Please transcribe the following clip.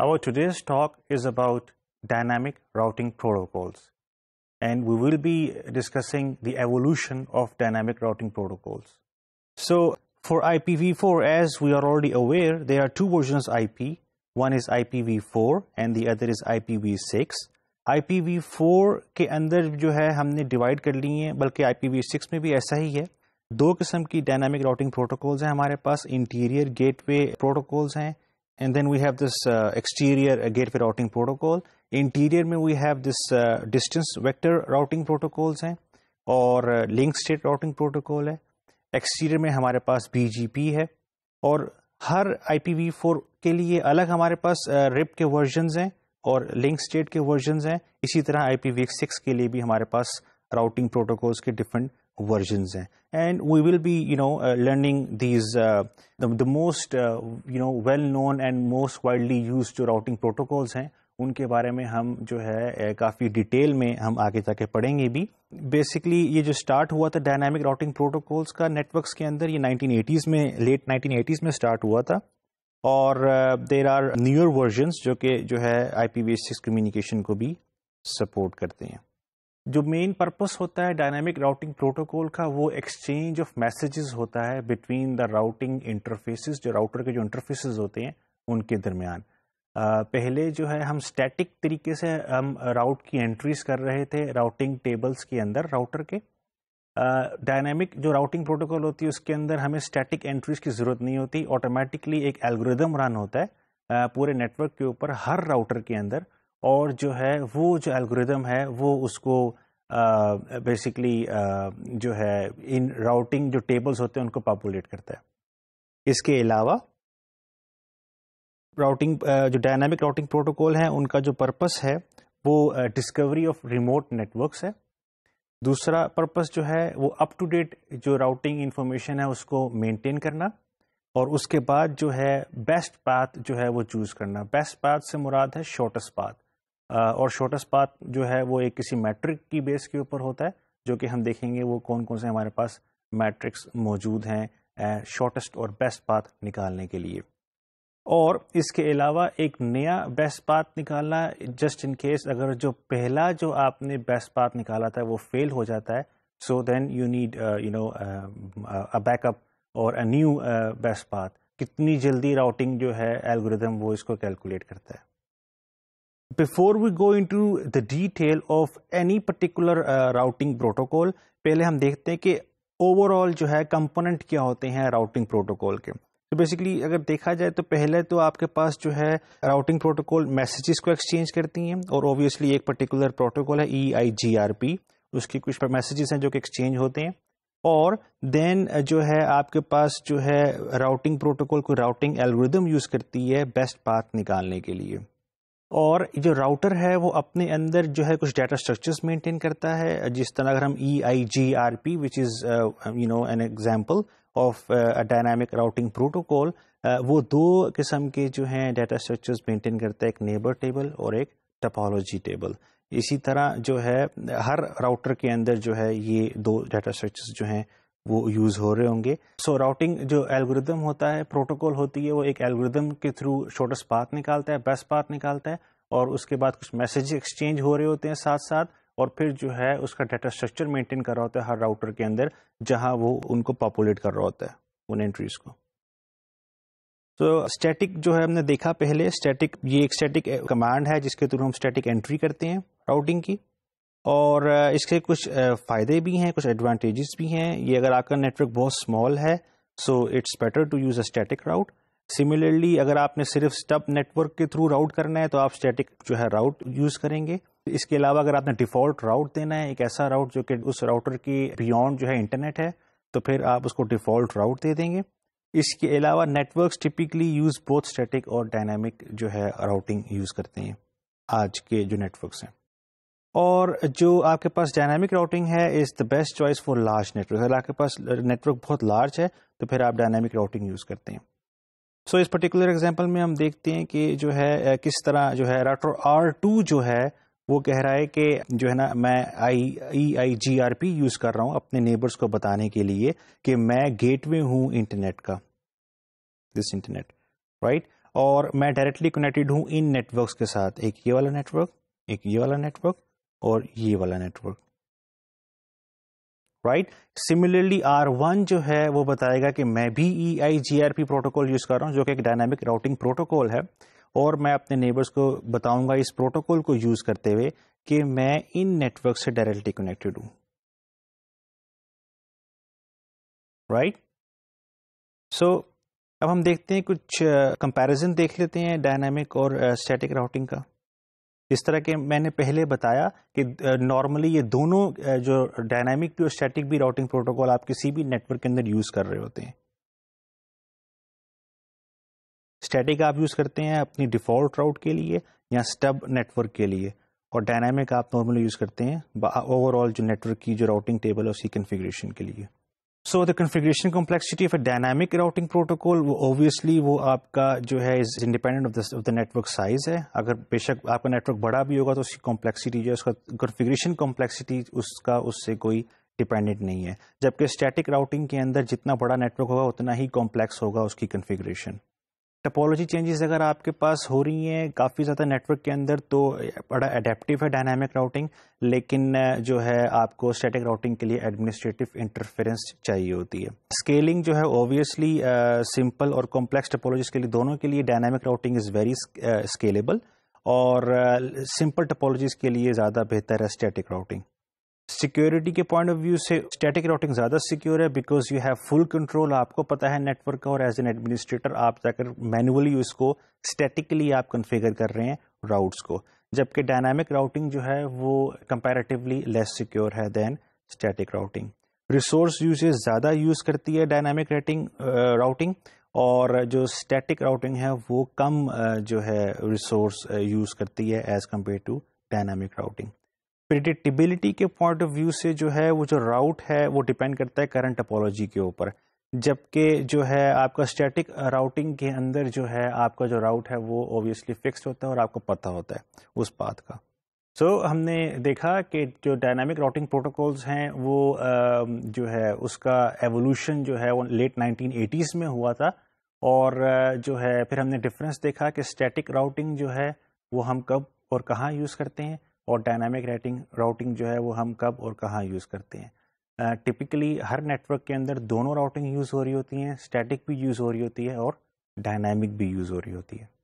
Our today's talk is about dynamic routing protocols. And we will be discussing the evolution of dynamic routing protocols. So for IPv4, as we are already aware, there are two versions of IP. One is IPv4 and the other is IPv6. IPv4 के अंदर जो है हमने divide कर ली है बल्कि IPv6 में भी ऐसा ही है दो किस्म की dynamic routing protocols हैं हमारे पास Interior gateway protocols हैं and then we have this uh, exterior uh, gateway routing protocol interior में we have this uh, distance vector routing protocols हैं और uh, link state routing protocol है exterior में हमारे पास BGP है और हर IPv4 के लिए अलग हमारे पास रिप के वर्जनस हैं और लिंक स्टेट के वर्जनस हैं इसी तरह IPv6 के लिए भी हमारे पास राउटिंग प्रोटोकॉल्स के डिफरेंट versions हैं and we will be you know uh, learning these uh, the, the most uh, you know well known and most widely used जो routing protocols हैं उनके बारे में हम जो है uh, काफ़ी डिटेल में हम आगे जाके पढ़ेंगे भी बेसिकली ये जो स्टार्ट हुआ था डायनामिक राउटिंग प्रोटोकॉल्स का नेटवर्क्स के अंदर ये 1980s में लेट 1980s में स्टार्ट हुआ था और देर आर न्यूअर वर्जन्स जो कि जो है आई पी कम्युनिकेशन को भी सपोर्ट करते हैं जो मेन पर्पस होता है डायनामिक राउटिंग प्रोटोकॉल का वो एक्सचेंज ऑफ मैसेजेस होता है बिटवीन द राउटिंग इंटरफेसेस जो राउटर के जो इंटरफेसेस होते हैं उनके दरमियान पहले जो है हम स्टैटिक तरीके से हम राउट की एंट्रीज कर रहे थे राउटिंग टेबल्स के अंदर राउटर के डायनामिक जो राउटिंग प्रोटोकॉल होती है उसके अंदर हमें स्टैटिक एंट्रीज की ज़रूरत नहीं होती ऑटोमेटिकली एक एल्गोरिदम रन होता है पूरे नेटवर्क के ऊपर हर राउटर के अंदर और जो है वो जो एल्गोरिदम है वो उसको बेसिकली uh, uh, जो है इन राउटिंग जो टेबल्स होते हैं उनको पॉपुलेट करता है इसके अलावा राउटिंग uh, जो डायनामिक राउटिंग प्रोटोकॉल है उनका जो पर्पस है वो डिस्कवरी ऑफ रिमोट नेटवर्क्स है दूसरा पर्पस जो है वो अप टू डेट जो राउटिंग इन्फॉर्मेशन है उसको मेंटेन करना और उसके बाद जो है बेस्ट पाथ जो है वो चूज़ करना बेस्ट पाथ से मुराद है शॉर्टेस्ट पाथ और शॉर्टेस्ट पाथ जो है वो एक किसी मैट्रिक की बेस के ऊपर होता है जो कि हम देखेंगे वो कौन कौन से हमारे पास मैट्रिक्स मौजूद हैं शॉर्टेस्ट और बेस्ट पाथ निकालने के लिए और इसके अलावा एक नया बेस्ट पाथ निकालना जस्ट इन केस अगर जो पहला जो आपने बेस्ट पाथ निकाला था वो फेल हो जाता है so then you need you know a backup और अ न्यू बेस्ट पाथ कितनी जल्दी राउटिंग जो है एल्गोरिदम वो इसको कैलकुलेट करता है before we go into the detail of any particular routing protocol पहले हम देखते हैं कि ओवरऑल जो है कंपोनेंट क्या होते हैं राउटिंग प्रोटोकॉल के तो बेसिकली अगर देखा जाए तो पहले तो आपके पास जो है राउटिंग प्रोटोकॉल मैसेजेस को एक्सचेंज करती हैं और ऑब्वियसली एक पर्टिकुलर प्रोटोकॉल है ई आई जी आर पी उसके कुछ मैसेजेस हैं जो कि एक्सचेंज होते हैं और देन uh, जो है आपके पास जो है राउटिंग प्रोटोकॉल को राउटिंग एल्गोरिदम यूज़ करती है बेस्ट पाथ निकालने के लिए और जो राउटर है वो अपने अंदर जो है कुछ डाटा स्ट्रक्चर्स मेंटेन करता है जिस तरह अगर हम E I G R P which is you know an example of dynamic routing protocol वो दो किस्म के जो हैं डाटा स्ट्रक्चर्स मेंटेन करता है एक नेबर टेबल और एक टपोलॉजी टेबल इसी तरह जो है हर राउटर के अंदर जो है ये दो डाटा स्ट्रक्चर्स जो हैं वो यूज हो रहे होंगे सो राउटिंग जो एल्गोरिदम होता है प्रोटोकॉल होती है वो एक एल्गोरिदम के थ्रू शॉर्टेस्ट पाथ निकालता है बेस्ट पाथ निकालता है और उसके बाद कुछ मैसेज एक्सचेंज हो रहे होते हैं साथ साथ और फिर जो है उसका डाटा स्ट्रक्चर मेंटेन कर रहा होता है हर राउटर के अंदर जहां वो उनको पॉपुलेट कर रहा होता है उन एंट्रीज को तो so, स्टैटिक जो है हमने देखा पहले स्टैटिक ये एक स्टैटिक कमांड है जिसके थ्रू हम स्टैटिक एंट्री करते हैं राउटिंग की और इसके कुछ फ़ायदे भी हैं कुछ एडवांटेजेस भी हैं ये अगर आपका नेटवर्क बहुत स्मॉल है so it's better to use a static route similarly अगर आपने सिर्फ स्टब नेटवर्क के थ्रू राउट करना है तो आप स्टैटिक जो है राउट यूज़ करेंगे इसके अलावा अगर आपने डिफ़ॉल्ट राउट देना है एक ऐसा राउट जो कि उस राउटर के बियॉन्ड जो है इंटरनेट है तो फिर आप उसको डिफ़ॉल्ट राउट दे देंगे इसके अलावा networks typically use both static और डायनामिक जो है राउटिंग यूज़ करते हैं आज के जो नेटवर्क्स हैं और जो आपके पास डायनामिक राउटिंग है is the best choice for large network अगर आपके पास नेटवर्क बहुत लार्ज है तो फिर आप डायनामिक राउटिंग यूज़ करते हैं सो so, इस पर्टिकुलर एग्जांपल में हम देखते हैं कि जो है किस तरह जो है राउटर आर टू जो है वो कह रहा है कि जो है ना मैं I E I G R P use कर रहा हूँ अपने नेबर्स को बताने के लिए कि मैं गेटवे हूँ इंटरनेट का दिस इंटरनेट राइट और मैं डायरेक्टली कनेक्टेड हूँ इन नेटवर्क्स के साथ एक ये वाला नेटवर्क एक ये वाला नेटवर्क और ये वाला network right similarly R one जो है वो बताएगा कि मैं भी E I G R P protocol use कर रहा हूं जो कि एक डायनामिक राउटिंग प्रोटोकॉल है और मैं अपने नेबर्स को बताऊंगा इस प्रोटोकॉल को यूज करते हुए कि मैं इन नेटवर्क से डायरेक्टली कनेक्टेड हूं राइट सो अब हम देखते हैं कुछ कंपैरिजन uh, देख लेते हैं डायनामिक और स्टैटिक uh, राउटिंग का जिस तरह के मैंने पहले बताया कि नॉर्मली ये दोनों जो डायनामिक भी और स्टैटिक भी राउटिंग प्रोटोकॉल आप किसी भी नेटवर्क के अंदर यूज़ कर रहे होते हैं स्टैटिक आप यूज़ करते हैं अपनी डिफ़ॉल्ट राउट के लिए या स्टब नेटवर्क के लिए और डायनामिक आप नॉर्मली यूज़ करते हैं ओवरऑल जो नेटवर्क की जो राउटिंग टेबल है उसकी कन्फिग्रेशन के लिए so the configuration complexity of a dynamic routing protocol वो ऑब्वियसली वो आपका जो है is independent of of the network size है अगर बेशक आपका नेटवर्क बड़ा भी होगा तो उसकी कॉम्प्लेक्सिटी जो है उसका कन्फिग्रेशन कॉम्प्लेक्सिटी उसका उससे कोई डिपेंडेंट नहीं है जबकि स्टैटिक राउटिंग के अंदर जितना बड़ा नेटवर्क होगा उतना ही कॉम्प्लेक्स होगा उसकी कन्फिग्रेशन टपोलॉजी चेंजेस अगर आपके पास हो रही हैं काफ़ी ज़्यादा नेटवर्क के अंदर तो बड़ा एडेप्टिव है डायनामिक राउटिंग लेकिन जो है आपको स्टैटिक राउटिंग के लिए एडमिनिस्ट्रेटिव इंटरफेरेंस चाहिए होती है स्केलिंग जो है ओबियसली सिंपल और कॉम्प्लेक्स टपोलॉजीज के लिए दोनों के लिए dynamic routing is very scalable और सिंपल uh, टपोलॉजीज के लिए ज़्यादा बेहतर है स्टैटिक राउटिंग सिक्योरिटी के पॉइंट ऑफ व्यू से स्टैटिक राउटिंग ज़्यादा सिक्योर है because you have full control आपको पता है नेटवर्क का और एज एन एडमिनिस्ट्रेटर आप जाकर मैनुअली इसको स्टैटिकली आप कन्फिगर कर रहे हैं राउट्स को जबकि डायनामिक राउटिंग जो है वो कंपेरेटिवली लेस सिक्योर है then static routing resource usage ज़्यादा यूज़ करती है डायनामिक रेटिंग राउटिंग और जो स्टैटिक राउटिंग है वो कम uh, जो है रिसोर्स यूज़ करती है as compare to dynamic routing predictability के पॉइंट ऑफ व्यू से जो है वो जो राउट है वो डिपेंड करता है करंट अपोलॉजी के ऊपर जबकि जो है आपका स्टैटिक राउटिंग के अंदर जो है आपका जो राउट है वो ओबियसली फिक्स होता है और आपको पता होता है उस बात का सो so, हमने देखा कि जो डायनामिक राउटिंग प्रोटोकॉल्स हैं वो जो है उसका एवोल्यूशन जो है वो लेट 1980s में हुआ था और जो है फिर हमने डिफरेंस देखा कि स्टैटिक राउटिंग जो है वो हम कब और कहाँ यूज़ करते हैं और डायनामिक राइटिंग राउटिंग जो है वो हम कब और कहाँ यूज़ करते हैं टिपिकली हर नेटवर्क के अंदर दोनों राउटिंग यूज़ हो रही होती हैं स्टैटिक भी यूज़ हो रही होती है और डायनामिक भी यूज़ हो रही होती है